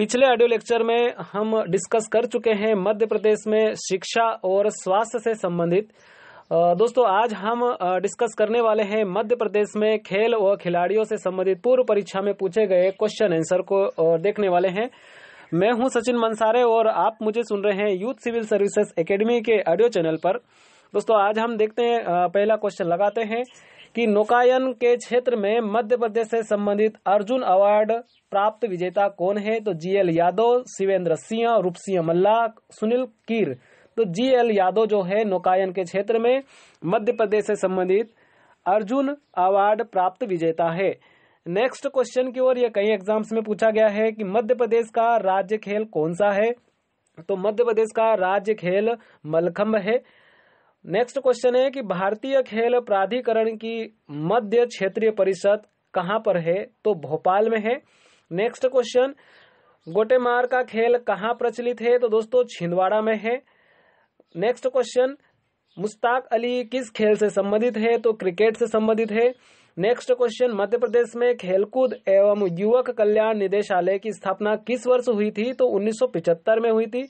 पिछले audio lecture में हम डिस्कस कर चुके हैं मध्य प्रदेश में शिक्षा और स्वास्थ्य से संबंधित दोस्तों आज हम डिस्कस करने वाले हैं मध्य प्रदेश में खेल और खिलाड़ियों से संबंधित पूर्व परीक्षा में पूछे गए क्वेश्चन आंसर को देखने वाले हैं मैं हूं सचिन मंसारे और आप मुझे सुन रहे हैं यूथ सिविल सर्विसेज एकेडमी के ऑडियो चैनल पर दोस्तों आज हम देखते हैं पहला क्वेश्चन लगाते हैं कि नौकायन के क्षेत्र में मध्य प्रदेश से संबंधित अर्जुन अवार्ड प्राप्त विजेता कौन है तो जीएल यादव शिवेंद्र सिंह रूप सिंह मल्ला सुनील कीर तो जीएल यादव जो है नौकायन के क्षेत्र में मध्य प्रदेश से संबंधित अर्जुन अवार्ड प्राप्त विजेता है नेक्स्ट क्वेश्चन की ओर यह कई एग्जाम्स में पूछा गया है कि मध्य प्रदेश का राज्य खेल कौन सा है तो मध्य प्रदेश का राज्य खेल मलखम्ब है नेक्स्ट क्वेश्चन है कि भारतीय खेल प्राधिकरण की मध्य क्षेत्रीय परिषद कहां पर है तो भोपाल में है नेक्स्ट क्वेश्चन गोटेमार का खेल कहाँ प्रचलित है तो दोस्तों छिंदवाड़ा में है नेक्स्ट क्वेश्चन मुश्ताक अली किस खेल से संबंधित है तो क्रिकेट से संबंधित है नेक्स्ट क्वेश्चन मध्य प्रदेश में खेलकूद एवं युवक कल्याण निदेशालय की स्थापना किस वर्ष हुई थी तो 1975 में हुई थी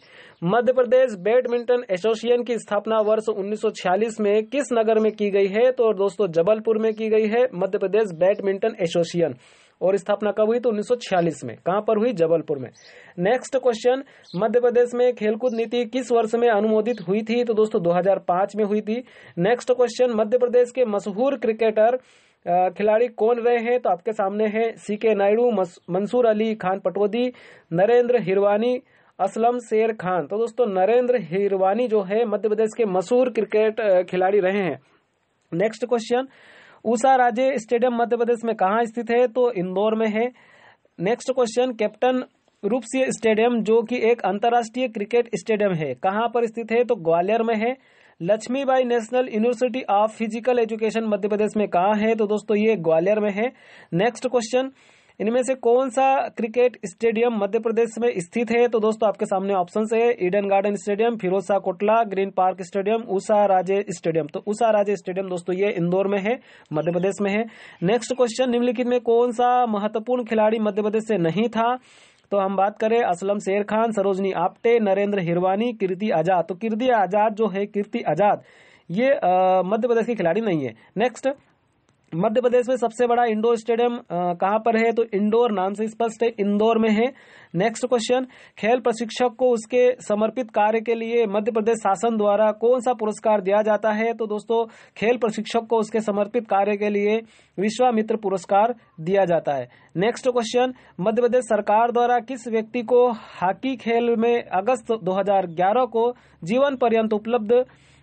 मध्य प्रदेश बैडमिंटन एसोसिएशन की स्थापना वर्ष 1946 में किस नगर में की गई है तो दोस्तों जबलपुर में की गई है मध्य प्रदेश बैडमिंटन एसोसिएशन और स्थापना कब हुई तो 1946 में कहां पर हुई जबलपुर में नेक्स्ट क्वेश्चन मध्य प्रदेश में खेलकूद नीति किस वर्ष में अनुमोदित हुई थी तो दोस्तों 2005 में हुई थी नेक्स्ट क्वेश्चन मध्य प्रदेश के मशहूर क्रिकेटर खिलाड़ी कौन रहे हैं तो आपके सामने हैं सी के नायडू मंसूर अली खान पटोदी नरेंद्र हिरवानी असलम शेर खान तो दोस्तों नरेंद्र हिरवानी जो है मध्य प्रदेश के मशहूर क्रिकेट खिलाड़ी रहे हैं next question Usha Raje stadium Madhya Pradesh में कहाँ स्थित है तो इंदौर में है नेक्स्ट क्वेश्चन कैप्टन रूपसी स्टेडियम जो कि एक अंतर्राष्ट्रीय क्रिकेट स्टेडियम है कहाँ पर स्थित है तो ग्वालियर में है Laxmibai national university of physical education Madhya Pradesh में कहा है तो दोस्तों ये ग्वालियर में है नेक्स्ट क्वेश्चन इनमें से कौन सा क्रिकेट स्टेडियम मध्य प्रदेश में स्थित है तो दोस्तों आपके सामने ऑप्शन है Eden Garden stadium Firoza Kotla Green Park stadium Usha Raje stadium तो उषा राजे स्टेडियम दोस्तों ये इंदौर में है मध्य प्रदेश में है नेक्स्ट क्वेश्चन निम्नलिखित में कौन सा महत्वपूर्ण खिलाड़ी मध्य प्रदेश से नहीं था तो हम बात करें असलम शेर खान सरोजनी आप्टे नरेंद्र हिरवानी कीर्ति आजाद तो कीर्ति आजाद जो है कीर्ति आजाद ये मध्य प्रदेश के खिलाड़ी नहीं है नेक्स्ट मध्य प्रदेश में सबसे बड़ा इंडोर स्टेडियम कहाँ पर है तो इंडोर नाम से स्पष्ट है इंदौर में है नेक्स्ट क्वेश्चन खेल प्रशिक्षक को उसके समर्पित कार्य के लिए मध्य प्रदेश शासन द्वारा कौन सा पुरस्कार दिया जाता है तो दोस्तों खेल प्रशिक्षक को उसके समर्पित कार्य के लिए विश्वामित्र पुरस्कार दिया जाता है नेक्स्ट क्वेश्चन मध्य प्रदेश सरकार द्वारा किस व्यक्ति को हॉकी खेल में अगस्त 2011 को जीवन पर्यंत उपलब्ध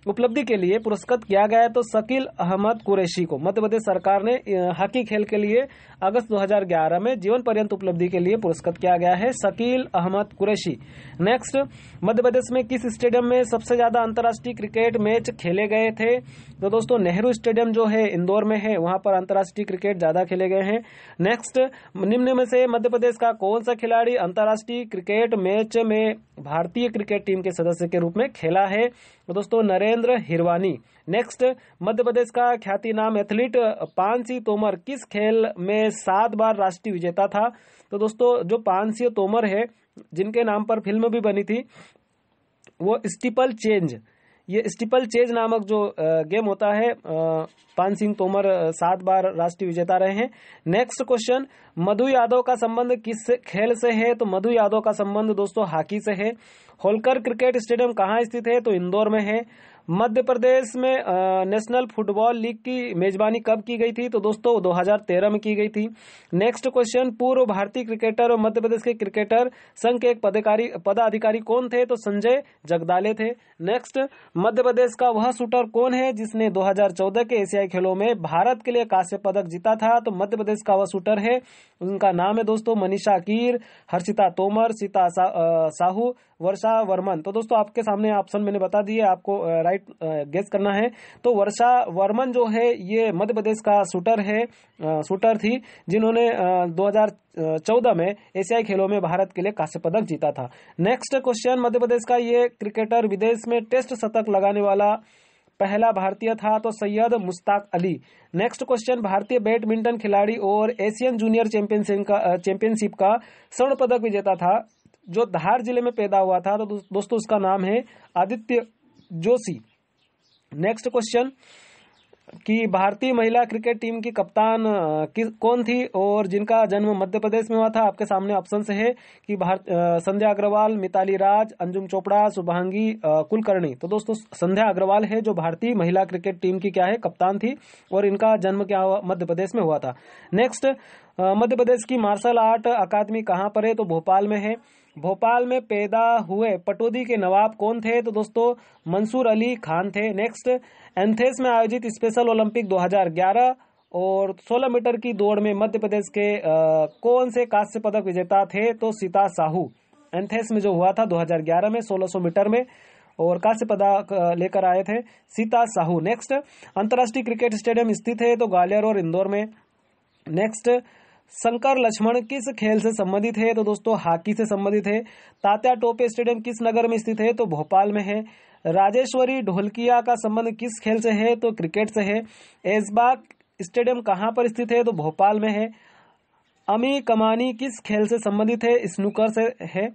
उपलब्धि के लिए पुरस्कृत किया गया है तो शकील अहमद कुरैशी को मध्य प्रदेश सरकार ने हॉकी खेल के लिए अगस्त 2011 में जीवन पर्यंत उपलब्धि के लिए पुरस्कृत किया गया है शकील अहमद कुरैशी नेक्स्ट मध्य प्रदेश में किस स्टेडियम में सबसे ज्यादा अंतर्राष्ट्रीय क्रिकेट मैच खेले गए थे तो दोस्तों नेहरू स्टेडियम जो है इंदौर में है वहां पर अंतर्राष्ट्रीय क्रिकेट ज्यादा खेले गए हैं नेक्स्ट निम्न में से मध्य प्रदेश का कौन सा खिलाड़ी अंतर्राष्ट्रीय क्रिकेट मैच में भारतीय क्रिकेट टीम के सदस्य के रूप में खेला है तो दोस्तों नरेंद्र वीरेंद्र हिरवानी नेक्स्ट मध्य प्रदेश का ख्याति नाम एथलीट पानसी तोमर किस खेल में सात बार राष्ट्रीय विजेता था तो दोस्तों जो पानसी तोमर है जिनके नाम पर फिल्म भी बनी थी वो स्टीपल चेंज ये स्टिपल चेज नामक जो गेम होता है पान सिंह तोमर सात बार राष्ट्रीय विजेता रहे हैं नेक्स्ट क्वेश्चन मधु यादव का संबंध किस खेल से है तो मधु यादव का संबंध दोस्तों हॉकी से है होलकर क्रिकेट स्टेडियम कहाँ स्थित है तो इंदौर में है मध्य प्रदेश में नेशनल फुटबॉल लीग की मेजबानी कब की गई थी तो दोस्तों 2013 में की गई थी नेक्स्ट क्वेश्चन पूर्व भारतीय क्रिकेटर और मध्य प्रदेश के क्रिकेटर संघ के एक पदाधिकारी पदाधिकारी कौन थे तो संजय जगदाले थे नेक्स्ट मध्य प्रदेश का वह शूटर कौन है जिसने 2014 के एशियाई खेलों में भारत के लिए कांस्य पदक जीता था तो मध्य प्रदेश का वह शूटर है उनका नाम है दोस्तों मनीषा कीर हर्षिता तोमर सीता साहू वर्षा वर्मन तो दोस्तों आपके सामने ऑप्शन मैंने बता दिए आपको राइट राइट गेस करना है तो वर्षा वर्मन जो है ये मध्य प्रदेश का शूटर है शूटर थी जिन्होंने 2014 चौदह में एशियाई खेलों में भारत के लिए कांस्य पदक जीता था नेक्स्ट क्वेश्चन मध्य प्रदेश का ये क्रिकेटर विदेश में टेस्ट शतक लगाने वाला पहला भारतीय था तो सैयद मुश्ताक अली नेक्स्ट क्वेश्चन भारतीय बैडमिंटन खिलाड़ी और एशियन जूनियर चैंपियनशिप का चैंपियनशिप का स्वर्ण पदक विजेता था जो धार जिले में पैदा हुआ था तो दोस्तों उसका नाम है आदित्य जोशी नेक्स्ट क्वेश्चन कि भारतीय महिला क्रिकेट टीम की कप्तान किस कौन थी और जिनका जन्म मध्य प्रदेश में हुआ था आपके सामने ऑप्शन से है कि भारत संध्या अग्रवाल मिताली राज अंजुम चोपड़ा सुभांगी कुलकर्णी तो दोस्तों संध्या अग्रवाल है जो भारतीय महिला क्रिकेट टीम की क्या है कप्तान थी और इनका जन्म क्या हुआ मध्य प्रदेश में हुआ था नेक्स्ट मध्य प्रदेश की मार्शल आर्ट अकादमी कहाँ पर है तो भोपाल में है भोपाल में पैदा हुए पटोदी के नवाब कौन थे तो दोस्तों मंसूर अली खान थे नेक्स्ट एंथेस में आयोजित स्पेशल ओलंपिक 2011 और 16 मीटर की दौड़ में मध्य प्रदेश के आ, कौन से कांस्य पदक विजेता थे तो सीता साहू एंथेस में जो हुआ था 2011 में 1600 मीटर में और कांस्य पदक लेकर आए थे सीता साहू नेक्स्ट अंतर्राष्ट्रीय क्रिकेट स्टेडियम स्थित है तो ग्वालियर और इंदौर में नेक्स्ट शंकर लक्ष्मण किस खेल से संबंधित है तो दोस्तों हॉकी से संबंधित है तात्या टोपे स्टेडियम किस नगर में स्थित है तो भोपाल में है राजेश्वरी ढोलकिया का संबंध किस खेल से है तो क्रिकेट से है एजबाग स्टेडियम कहाँ पर स्थित है तो भोपाल में है अमी कमानी किस खेल से संबंधित है स्नूकर से है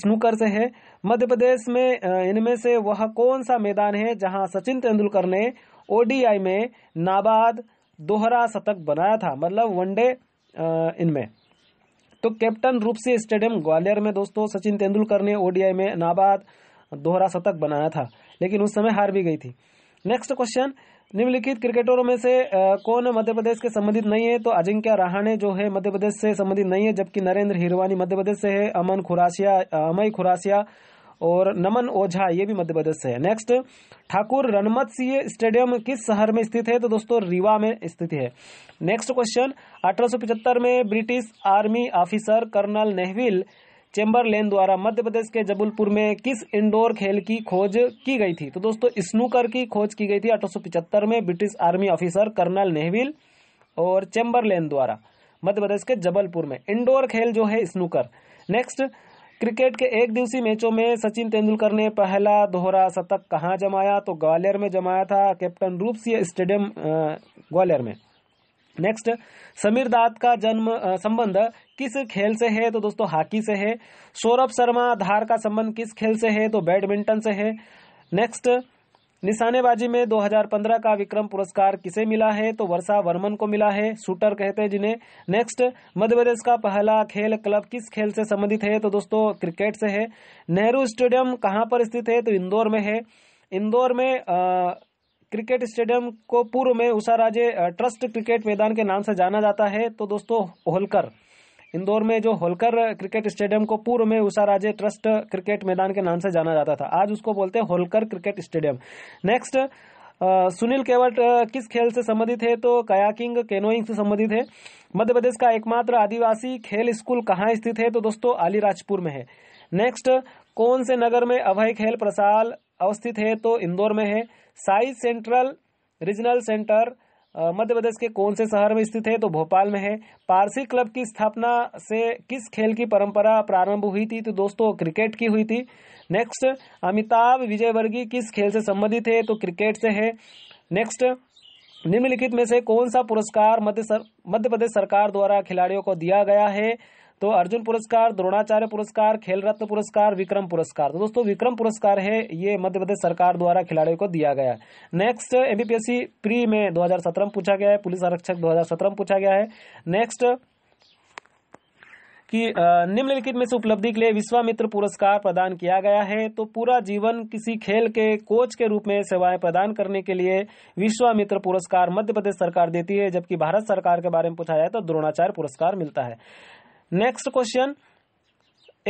स्नूकर से है मध्य प्रदेश में इनमें से वह कौन सा मैदान है जहां सचिन तेंदुलकर ने ओडीआई में नाबाद दोहरा शतक बनाया था मतलब वनडे इनमें तो कैप्टन रूप से स्टेडियम ग्वालियर में दोस्तों सचिन तेंदुलकर ने ओडीआई में नाबाद दोहरा शतक बनाया था लेकिन उस समय हार भी गई थी नेक्स्ट क्वेश्चन निम्नलिखित क्रिकेटरों में से कौन मध्य प्रदेश के संबंधित नहीं है तो अजिंक्य रहाणे जो है मध्य प्रदेश से संबंधित नहीं है जबकि नरेंद्र हिरवानी मध्य प्रदेश से है अमन खुरासिया अमय खुरासिया और नमन ओझा ये भी मध्य प्रदेश से है नेक्स्ट ठाकुर रणमत सिंह स्टेडियम किस शहर में स्थित है तो दोस्तों रीवा में स्थित है नेक्स्ट क्वेश्चन अठारह में British army officer colonel Neville Chamberlain द्वारा मध्य प्रदेश के जबलपुर में किस इंडोर खेल की खोज की गई थी तो दोस्तों स्नूकर की खोज की गई थी अठारह में British army officer colonel Neville और चेम्बरलेन द्वारा मध्य प्रदेश के जबलपुर में इंडोर खेल जो है स्नूकर नेक्स्ट क्रिकेट के एक दिवसीय मैचों में सचिन तेंदुलकर ने पहला दोहरा शतक कहाँ जमाया तो ग्वालियर में जमाया था कैप्टन रूप सिंह स्टेडियम ग्वालियर में नेक्स्ट समीर दात का जन्म संबंध किस खेल से है तो दोस्तों हॉकी से है सौरभ शर्मा धार का संबंध किस खेल से है तो बैडमिंटन से है नेक्स्ट निशानेबाजी में 2015 का विक्रम पुरस्कार किसे मिला है तो वर्षा वर्मन को मिला है शूटर कहते हैं जिन्हें नेक्स्ट मध्य प्रदेश का पहला खेल क्लब किस खेल से संबंधित है तो दोस्तों क्रिकेट से है नेहरू स्टेडियम कहाँ पर स्थित है तो इंदौर में है इंदौर में आ, क्रिकेट स्टेडियम को पूर्व में उषा राजे ट्रस्ट क्रिकेट मैदान के नाम से जाना जाता है तो दोस्तों होलकर इंदौर में जो होलकर क्रिकेट स्टेडियम को पूर्व में उषा राजे ट्रस्ट क्रिकेट मैदान के नाम से जाना जाता था आज उसको बोलते हैं Holkar cricket stadium next Sunil Kewat किस खेल से संबंधित है तो कयाकिंग केनोइंग से संबंधित है मध्य प्रदेश का एकमात्र आदिवासी खेल स्कूल कहाँ स्थित है तो दोस्तों अलीराजपुर में है नेक्स्ट कौन से नगर में अभय खेल प्रसाल अवस्थित है तो इंदौर में है SAI central regional centre Madhya Pradesh के कौन से शहर में स्थित है तो भोपाल में है पारसी क्लब की स्थापना से किस खेल की परंपरा प्रारंभ हुई थी तो दोस्तों क्रिकेट की हुई थी नेक्स्ट अमिताभ विजयवर्गीय किस खेल से संबंधित है तो क्रिकेट से है नेक्स्ट निम्नलिखित में से कौन सा पुरस्कार मध्य सर, मध्य प्रदेश सरकार द्वारा खिलाड़ियों को दिया गया है तो अर्जुन पुरस्कार द्रोणाचार्य पुरस्कार खेल रत्न पुरस्कार विक्रम पुरस्कार तो दोस्तों विक्रम पुरस्कार है ये मध्य प्रदेश सरकार द्वारा खिलाड़ियों को दिया गया है नेक्स्ट एमबीपीएससी प्री में दो में पूछा गया है पुलिस आरक्षक दो में पूछा गया है नेक्स्ट कि निम्नलिखित में से उपलब्धि के लिए विश्वामित्र पुरस्कार प्रदान किया गया है तो पूरा जीवन किसी खेल के कोच के रूप में सेवाएं प्रदान करने के लिए विश्वामित्र पुरस्कार मध्य प्रदेश सरकार देती है जबकि भारत सरकार के बारे में पूछा जाए तो द्रोणाचार्य पुरस्कार मिलता है नेक्स्ट क्वेश्चन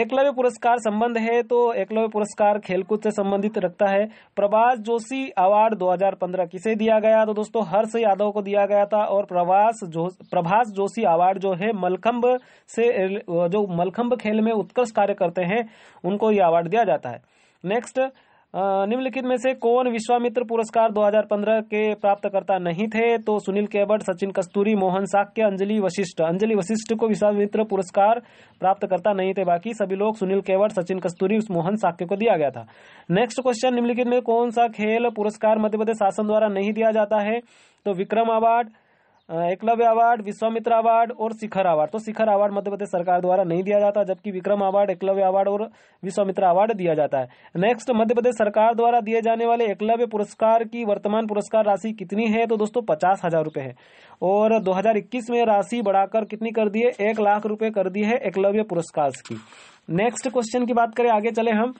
एकलव्य पुरस्कार संबंध है तो एकलव्य पुरस्कार खेलकूद से संबंधित रखता है प्रभास जोशी अवार्ड 2015 किसे दिया गया तो दोस्तों हर्ष यादव को दिया गया था और प्रभास जो प्रभास जोशी अवार्ड जो है मलखम्ब से जो मलखम्ब खेल में उत्कृष्ट कार्य करते हैं उनको ये अवार्ड दिया जाता है नेक्स्ट निम्नलिखित में से कौन विश्वामित्र पुरस्कार 2015 के प्राप्तकर्ता नहीं थे तो सुनील केवट सचिन कस्तूरी मोहन साक्य अंजलि वशिष्ठ अंजलि वशिष्ठ को विश्वामित्र पुरस्कार प्राप्तकर्ता नहीं थे बाकी सभी लोग सुनील केवट सचिन कस्तूरी मोहन साक्य को दिया गया था नेक्स्ट क्वेश्चन निम्नलिखित में कौन सा खेल पुरस्कार मध्यप्रदेश शासन द्वारा नहीं दिया जाता है तो Vikram award Eklavya award Vishwamitra award और शिखर अवार्ड तो शिखर अवार्ड मध्य प्रदेश सरकार द्वारा नहीं दिया जाता जबकि विक्रम अवार्ड एकलव्य अवार्ड और विश्वामित्र अवार्ड दिया जाता है नेक्स्ट मध्य प्रदेश सरकार द्वारा दिए जाने वाले एकलव्य पुरस्कार की वर्तमान पुरस्कार राशि कितनी है तो दोस्तों पचास हजार रूपए है और इक्कीस में राशि बढ़ाकर कितनी कर दी है एक लाख रूपये कर दी है एकलव्य पुरस्कार की नेक्स्ट क्वेश्चन की बात करें आगे चले हम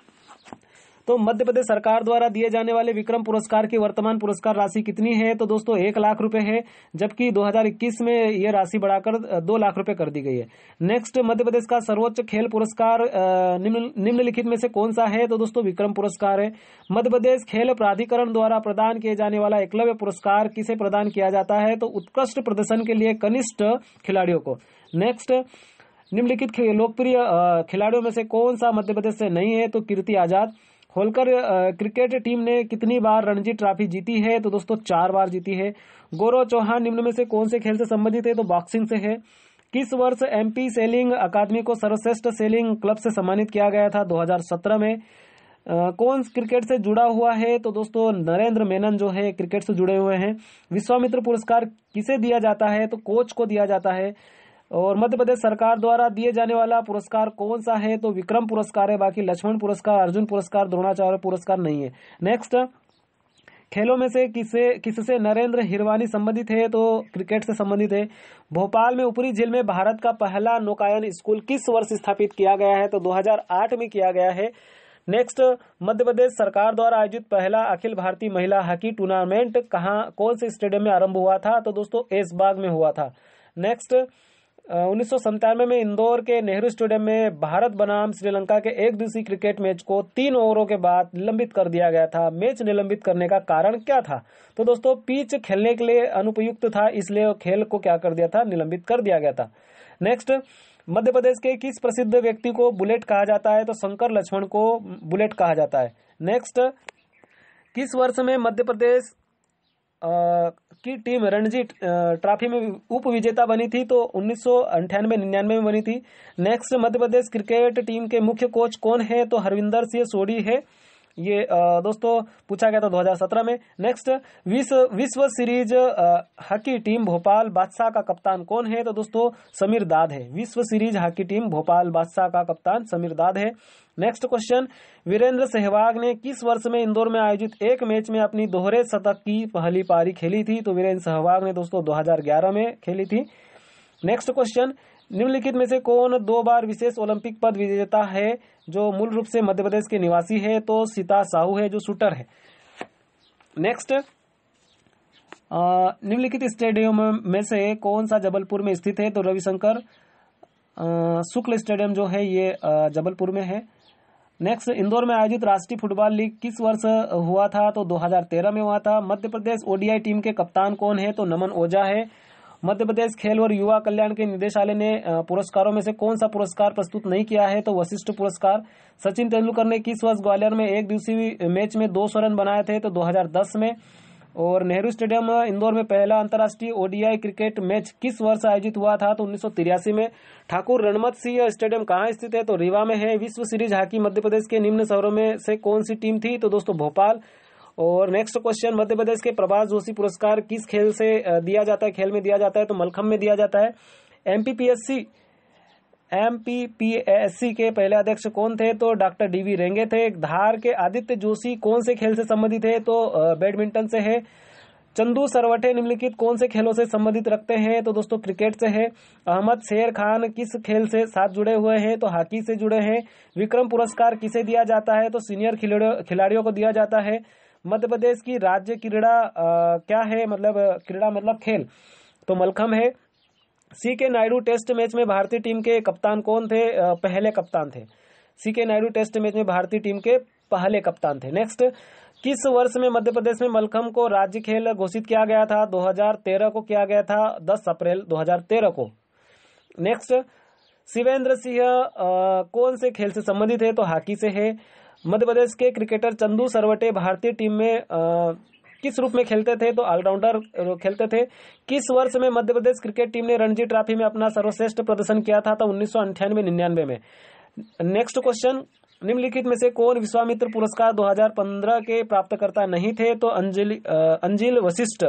तो मध्य प्रदेश सरकार द्वारा दिए जाने वाले विक्रम पुरस्कार की वर्तमान पुरस्कार राशि कितनी है तो दोस्तों एक लाख रुपए है जबकि 2021 में यह राशि बढ़ाकर दो लाख रुपए कर दी गई है नेक्स्ट मध्य प्रदेश का सर्वोच्च खेल पुरस्कार निम्नलिखित में से कौन सा है तो दोस्तों विक्रम पुरस्कार है मध्य प्रदेश खेल प्राधिकरण द्वारा प्रदान किए जाने वाला एकलव्य पुरस्कार किसे प्रदान किया जाता है तो उत्कृष्ट प्रदर्शन के लिए कनिष्ठ खिलाड़ियों को नेक्स्ट निम्नलिखित लोकप्रिय खिलाड़ियों में से कौन सा मध्य प्रदेश से नहीं है तो कीर्ति आजाद होलकर क्रिकेट टीम ने कितनी बार रणजी ट्रॉफी जीती है तो दोस्तों चार बार जीती है गौरव चौहान निम्न में से कौन से खेल से संबंधित है तो बॉक्सिंग से है किस वर्ष एमपी सेलिंग अकादमी को सर्वश्रेष्ठ सेलिंग क्लब से सम्मानित किया गया था 2017 में आ, कौन क्रिकेट से जुड़ा हुआ है तो दोस्तों नरेंद्र मेनन जो है क्रिकेट से जुड़े हुए हैं विश्वामित्र पुरस्कार किसे दिया जाता है तो कोच को दिया जाता है और मध्य प्रदेश सरकार द्वारा दिए जाने वाला पुरस्कार कौन सा है तो विक्रम पुरस्कार है बाकी लक्ष्मण पुरस्कार अर्जुन पुरस्कार द्रोणाचार्य पुरस्कार नहीं है नेक्स्ट खेलों में से किसे किससे नरेंद्र हिरवानी संबंधित है तो क्रिकेट से संबंधित है भोपाल में ऊपरी जेल में भारत का पहला नौकायन स्कूल किस वर्ष स्थापित किया गया है तो 2008 में किया गया है नेक्स्ट मध्य प्रदेश सरकार द्वारा आयोजित पहला अखिल भारतीय महिला हॉकी टूर्नामेंट कहाँ कौन से स्टेडियम में आरंभ हुआ था तो दोस्तों एस बाग में हुआ था नेक्स्ट उन्नीस में इंदौर के नेहरू स्टेडियम में भारत बनाम श्रीलंका के एक दिवसीय क्रिकेट मैच को तीन ओवरों के बाद निलंबित कर दिया गया था मैच निलंबित करने का कारण क्या था तो दोस्तों पिच खेलने के लिए अनुपयुक्त था इसलिए खेल को क्या कर दिया था निलंबित कर दिया गया था नेक्स्ट मध्य प्रदेश के किस प्रसिद्ध व्यक्ति को बुलेट कहा जाता है तो शंकर लक्ष्मण को बुलेट कहा जाता है नेक्स्ट किस वर्ष में मध्य प्रदेश की टीम रणजी ट्रॉफी में उप विजेता बनी थी तो उन्नीस सौ अंठानवे निन्यानवे में बनी थी next Madhya Pradesh cricket team के मुख्य कोच कौन है तो हरविंदर सिंह सोडी है ये दोस्तों पूछा गया था 2017 में नेक्स्ट विश्व विश्व सीरीज हॉकी टीम भोपाल बादशाह का कप्तान कौन है तो दोस्तों समीर दाद है विश्व सीरीज हॉकी टीम भोपाल बादशाह का कप्तान समीर दाद है नेक्स्ट क्वेश्चन वीरेंद्र सहवाग ने किस वर्ष में इंदौर में आयोजित एक मैच में अपनी दोहरे शतक की पहली पारी खेली थी तो वीरेंद्र सहवाग ने दोस्तों 2011 में खेली थी नेक्स्ट क्वेश्चन निम्नलिखित में से कौन दो बार विशेष ओलंपिक पद विजेता है जो मूल रूप से मध्य प्रदेश के निवासी है तो सीता साहू है जो शूटर है नेक्स्ट निम्नलिखित स्टेडियम में से कौन सा जबलपुर में स्थित है तो रविशंकर शुक्ल स्टेडियम जो है ये जबलपुर में है नेक्स्ट इंदौर में आयोजित राष्ट्रीय फुटबॉल लीग किस वर्ष हुआ था तो 2013 में हुआ था मध्य प्रदेश ओडीआई टीम के कप्तान कौन है तो नमन ओझा है मध्य प्रदेश खेल और युवा कल्याण के निदेशालय ने पुरस्कारों में से कौन सा पुरस्कार प्रस्तुत नहीं किया है तो वशिष्ठ पुरस्कार सचिन तेंदुलकर ने किस वर्ष ग्वालियर में एक दिवसीय मैच में दो सौ रन बनाए थे तो 2010 में और नेहरू स्टेडियम इंदौर में पहला अंतर्राष्ट्रीय ओडीआई क्रिकेट मैच किस वर्ष आयोजित हुआ था तो उन्नीस में ठाकुर रणमत सिंह स्टेडियम कहाँ स्थित है तो रीवा में है विश्व सीरीज हॉकी मध्य प्रदेश के निम्न शहरों में से कौन सी टीम थी तो दोस्तों भोपाल और नेक्स्ट क्वेश्चन मध्य प्रदेश के प्रभात जोशी पुरस्कार किस खेल से दिया जाता है खेल में दिया जाता है तो मलखम में दिया जाता है एमपीपीएससी एमपीपीएससी के पहले अध्यक्ष कौन थे तो डॉक्टर डीवी रेंगे थे धार के आदित्य जोशी कौन से खेल से संबंधित है तो बैडमिंटन से है चंदू सरवटे निम्नलिखित कौन से खेलों से संबंधित रखते हैं तो दोस्तों क्रिकेट से है अहमद शेर खान किस खेल से साथ जुड़े हुए हैं तो हॉकी से जुड़े हैं विक्रम पुरस्कार किसे दिया जाता है तो सीनियर खिलाड़ियों को दिया जाता है मध्य प्रदेश की राज्य क्रीड़ा क्या है मतलब क्रीड़ा मतलब खेल तो मलखम है सी के नायडू टेस्ट मैच में भारतीय टीम के कप्तान कौन थे पहले कप्तान थे सी के नायडू टेस्ट मैच में भारतीय टीम के पहले कप्तान थे नेक्स्ट किस वर्ष में मध्य प्रदेश में मलखम को राज्य खेल घोषित किया गया था 2013 को किया गया था 10 अप्रैल 2013 को नेक्स्ट शिवेंद्र सिंह कौन से खेल से संबंधित है तो हॉकी से है मध्य प्रदेश के क्रिकेटर चंदू सरवटे भारतीय टीम में आ, किस रूप में खेलते थे तो ऑलराउंडर खेलते थे किस वर्ष में मध्य प्रदेश क्रिकेट टीम ने रणजी ट्रॉफी में अपना सर्वश्रेष्ठ प्रदर्शन किया था तो उन्नीस सौ निन्यानवे में नेक्स्ट क्वेश्चन निम्नलिखित में से कौन विश्वामित्र पुरस्कार 2015 के प्राप्तकर्ता नहीं थे तो अंजलि अंजिल वशिष्ठ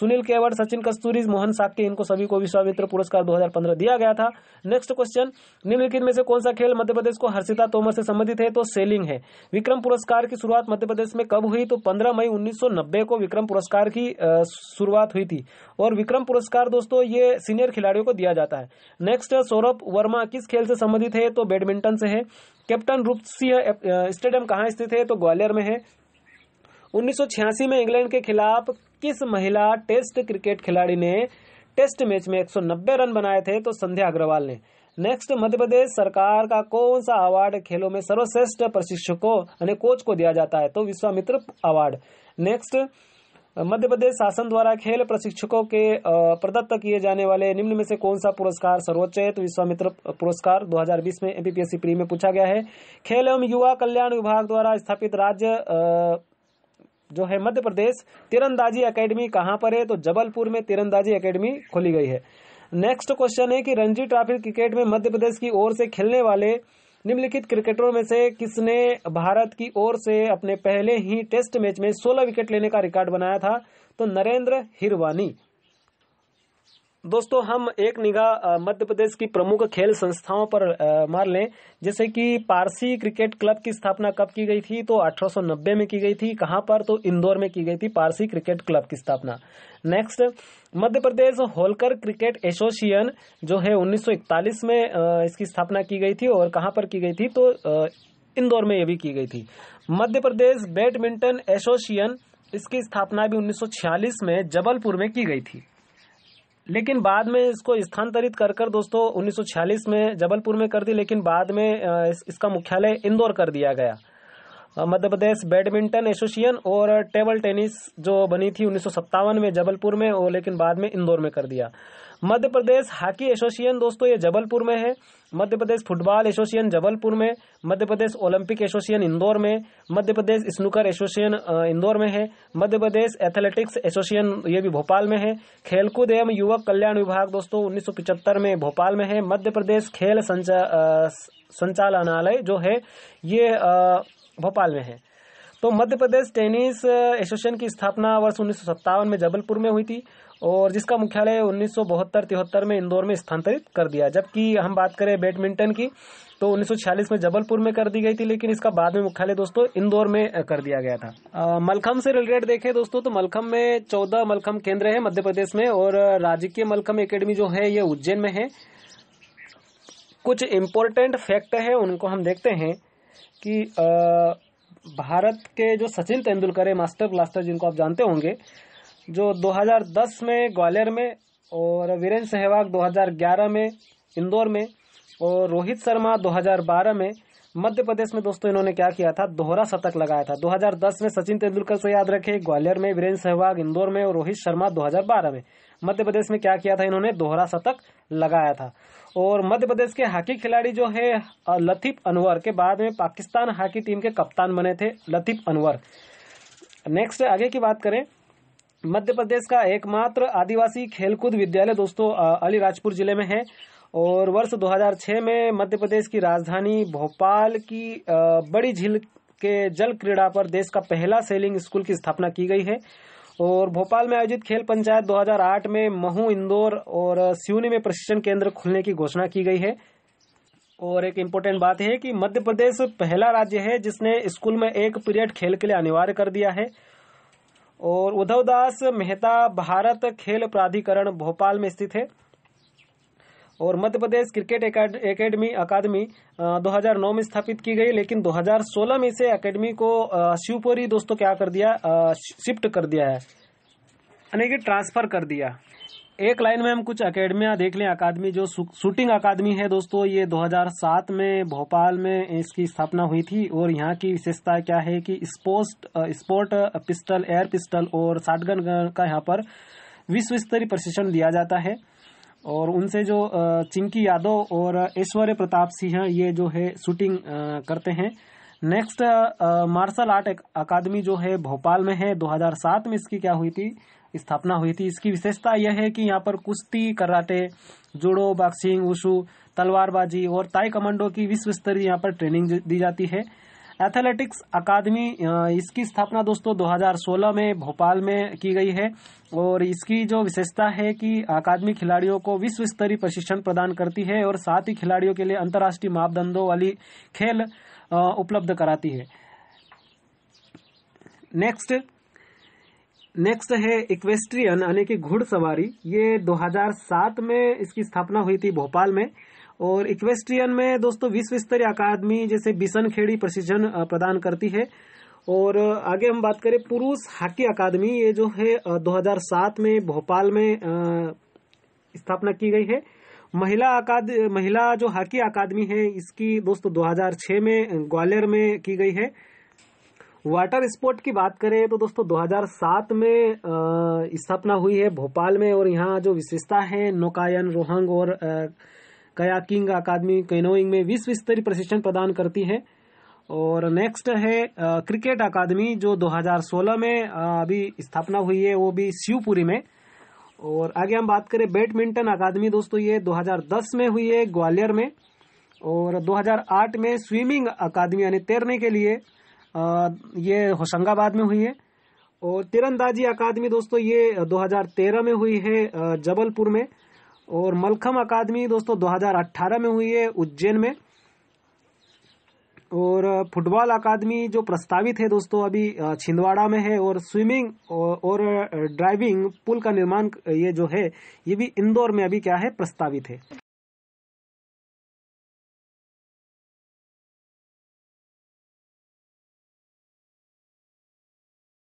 सुनील केवट सचिन कस्तूरी मोहन साक्के इनको सभी को विश्वामित्र पुरस्कार 2015 दिया गया था नेक्स्ट क्वेश्चन निम्नलिखित में से कौन सा खेल मध्य प्रदेश को हर्षिता तोमर से संबंधित है तो सेलिंग है विक्रम पुरस्कार की शुरुआत मध्य प्रदेश में कब हुई तो 15 मई 1990 को विक्रम पुरस्कार की शुरुआत हुई थी और विक्रम पुरस्कार दोस्तों ये सीनियर खिलाड़ियों को दिया जाता है नेक्स्ट सौरभ वर्मा किस खेल से संबंधित है तो बैडमिंटन से है कैप्टन रूप सिंह स्टेडियम कहाँ स्थित है तो ग्वालियर में है 1986 में इंग्लैंड के खिलाफ किस महिला टेस्ट क्रिकेट खिलाड़ी ने टेस्ट मैच में 190 रन बनाए थे तो संध्या अग्रवाल ने नेक्स्ट मध्य प्रदेश सरकार का कौन सा अवार्ड खेलों में सर्वश्रेष्ठ प्रशिक्षकों यानी कोच को दिया जाता है तो विश्वामित्र अवार्ड नेक्स्ट मध्य प्रदेश शासन द्वारा खेल प्रशिक्षकों के प्रदत्त किए जाने वाले निम्न में से कौन सा पुरस्कार सर्वोच्च है तो विश्वामित्र पुरस्कार 2020 में एमपीपीएससी प्री में पूछा गया है खेल एवं युवा कल्याण विभाग द्वारा स्थापित राज्य जो है मध्य प्रदेश तीरंदाजी अकेडमी कहाँ पर है तो जबलपुर में तीरंदाजी अकेडमी खोली गई है नेक्स्ट क्वेश्चन है कि रणजी ट्रॉफी क्रिकेट में मध्य प्रदेश की ओर से खेलने वाले निम्नलिखित क्रिकेटरों में से किसने भारत की ओर से अपने पहले ही टेस्ट मैच में 16 विकेट लेने का रिकॉर्ड बनाया था तो नरेंद्र हिरवानी दोस्तों हम एक निगाह मध्य प्रदेश की प्रमुख खेल संस्थाओं पर मार लें जैसे कि पारसी क्रिकेट क्लब की स्थापना कब की गई थी तो 1890 में की गई थी कहां पर तो इंदौर में की गई थी पारसी क्रिकेट क्लब की स्थापना next Madhya Pradesh Holkar cricket association जो है 1941 में इसकी स्थापना की गई थी और कहां पर की गई थी तो इंदौर में ये भी की गई थी मध्य प्रदेश बैडमिंटन एसोसिएशन इसकी स्थापना भी 1946 में जबलपुर में की गई थी लेकिन बाद में इसको स्थानांतरित कर कर दोस्तों 1946 में जबलपुर में कर दी लेकिन बाद में इसका मुख्यालय इंदौर कर दिया गया हाँ, मध्य प्रदेश बैडमिंटन एसोसिएशन और टेबल टेनिस जो बनी थी उन्नीस में जबलपुर में और लेकिन बाद में इंदौर में कर दिया मध्य प्रदेश हॉकी एसोसिएशन दोस्तों ये जबलपुर में है मध्य प्रदेश फुटबॉल एसोसिएशन जबलपुर में मध्य प्रदेश ओलंपिक एसोसिएशन इंदौर में मध्य प्रदेश स्नूकर एसोसिएशन इंदौर में है मध्य प्रदेश एथलेटिक्स एसोसिएशन ये भी भोपाल में है खेलकूद एवं युवक कल्याण विभाग दोस्तों उन्नीस में भोपाल में है मध्य प्रदेश खेल संचालनालय जो है ये भोपाल में है तो मध्य प्रदेश टेनिस एसोसिएशन की स्थापना वर्ष उन्नीस में जबलपुर में हुई थी और जिसका मुख्यालय उन्नीस सौ तिहत्तर में इंदौर में स्थानांतरित कर दिया जबकि हम बात करें बैडमिंटन की तो 1946 में जबलपुर में कर दी गई थी लेकिन इसका बाद में मुख्यालय दोस्तों इंदौर में कर दिया गया था मलखम से रिलेटेड देखें दोस्तों तो मलखम में चौदह मलखम केंद्र है मध्य प्रदेश में और राजकीय मलखम एकेडमी जो है ये उज्जैन में है कुछ इम्पोर्टेंट फैक्ट है उनको हम देखते हैं कि भारत के जो सचिन तेंदुलकर है मास्टर ब्लास्टर जिनको आप जानते होंगे जो 2010 में ग्वालियर में और वीरेंद्र सहवाग 2011 में इंदौर में और रोहित शर्मा 2012 में मध्य प्रदेश में दोस्तों इन्होंने क्या किया था दोहरा शतक लगाया था 2010 में सचिन तेंदुलकर से याद रखें ग्वालियर में वीरेंद्र सहवाग इंदौर में और रोहित शर्मा 2012 में मध्य प्रदेश में क्या किया था इन्होंने दोहरा शतक लगाया था और मध्य प्रदेश के हॉकी खिलाड़ी जो है लतीफ अनवर के बाद में पाकिस्तान हॉकी टीम के कप्तान बने थे लतीफ अनवर नेक्स्ट आगे की बात करें मध्य प्रदेश का एकमात्र आदिवासी खेलकूद विद्यालय दोस्तों अलीराजपुर जिले में है और वर्ष 2006 में मध्य प्रदेश की राजधानी भोपाल की बड़ी झील के जल क्रीड़ा पर देश का पहला सेलिंग स्कूल की स्थापना की गई है और भोपाल में आयोजित खेल पंचायत 2008 में महू इंदौर और सिवनी में प्रशिक्षण केंद्र खुलने की घोषणा की गई है और एक इम्पोर्टेंट बात है कि मध्य प्रदेश पहला राज्य है जिसने स्कूल में एक पीरियड खेल के लिए अनिवार्य कर दिया है और उद्धव दास मेहता भारत खेल प्राधिकरण भोपाल में स्थित है और मध्य प्रदेश क्रिकेट एकेडमी अकादमी 2009 में स्थापित की गई लेकिन 2016 में इसे एकेडमी को शिवपुरी दोस्तों क्या कर दिया शिफ्ट कर दिया है यानी कि ट्रांसफर कर दिया एक लाइन में हम कुछ अकेडमियां देख लें अकादमी जो शूटिंग अकादमी है दोस्तों ये 2007 में भोपाल में इसकी स्थापना हुई थी और यहाँ की विशेषता क्या है कि sport sport pistol air pistol और साठगन का यहाँ पर विश्व स्तरीय प्रशिक्षण दिया जाता है और उनसे जो चिंकी यादव और ऐश्वर्य प्रताप सिंह ये जो है शूटिंग करते हैं नेक्स्ट मार्शल आर्ट अकादमी जो है भोपाल में है 2007 में इसकी क्या हुई थी स्थापना हुई थी इसकी विशेषता यह है कि यहाँ पर कुश्ती कराटे जुड़ो बॉक्सिंग उशु तलवारबाजी और ताई कमांडो की विश्व स्तरीय यहाँ पर ट्रेनिंग दी जाती है एथलेटिक्स अकादमी इसकी स्थापना दोस्तों 2016 में भोपाल में की गई है और इसकी जो विशेषता है कि अकादमी खिलाड़ियों को विश्व स्तरीय प्रशिक्षण प्रदान करती है और साथ ही खिलाड़ियों के लिए अंतर्राष्ट्रीय मापदंडों वाली खेल उपलब्ध कराती है नेक्स्ट नेक्स्ट है इक्वेस्ट्रियन यानी कि घुड़सवारी ये 2007 में इसकी स्थापना हुई थी भोपाल में और इक्वेस्ट्रियन में दोस्तों विश्व स्तरीय अकादमी जैसे बिशन खेड़ी प्रशिक्षण प्रदान करती है और आगे हम बात करें पुरुष हॉकी अकादमी ये जो है 2007 में भोपाल में स्थापना की गई है महिला अकाद महिला जो हॉकी अकादमी है इसकी दोस्तों 2006 में ग्वालियर में की गई है वाटर स्पोर्ट की बात करें तो दोस्तों 2007 में स्थापना हुई है भोपाल में और यहाँ जो विशेषता है नौकायन रोहंग और आ, कयाकिंग अकादमी कैनोइंग में विश्व स्तरीय प्रशिक्षण प्रदान करती है और नेक्स्ट है क्रिकेट अकादमी जो 2016 में अभी स्थापना हुई है वो भी शिवपुरी में और आगे हम बात करें बैडमिंटन अकादमी दोस्तों ये 2010 में हुई है ग्वालियर में और 2008 में स्विमिंग अकादमी यानी तैरने के लिए ये होशंगाबाद में हुई है और तिरंदाजी अकादमी दोस्तों ये 2013 में हुई है जबलपुर में और मलखम अकादमी दोस्तों 2018 में हुई है उज्जैन में और फुटबॉल अकादमी जो प्रस्तावित है दोस्तों अभी छिंदवाड़ा में है और स्विमिंग और ड्राइविंग पुल का निर्माण ये जो है ये भी इंदौर में अभी क्या है प्रस्तावित है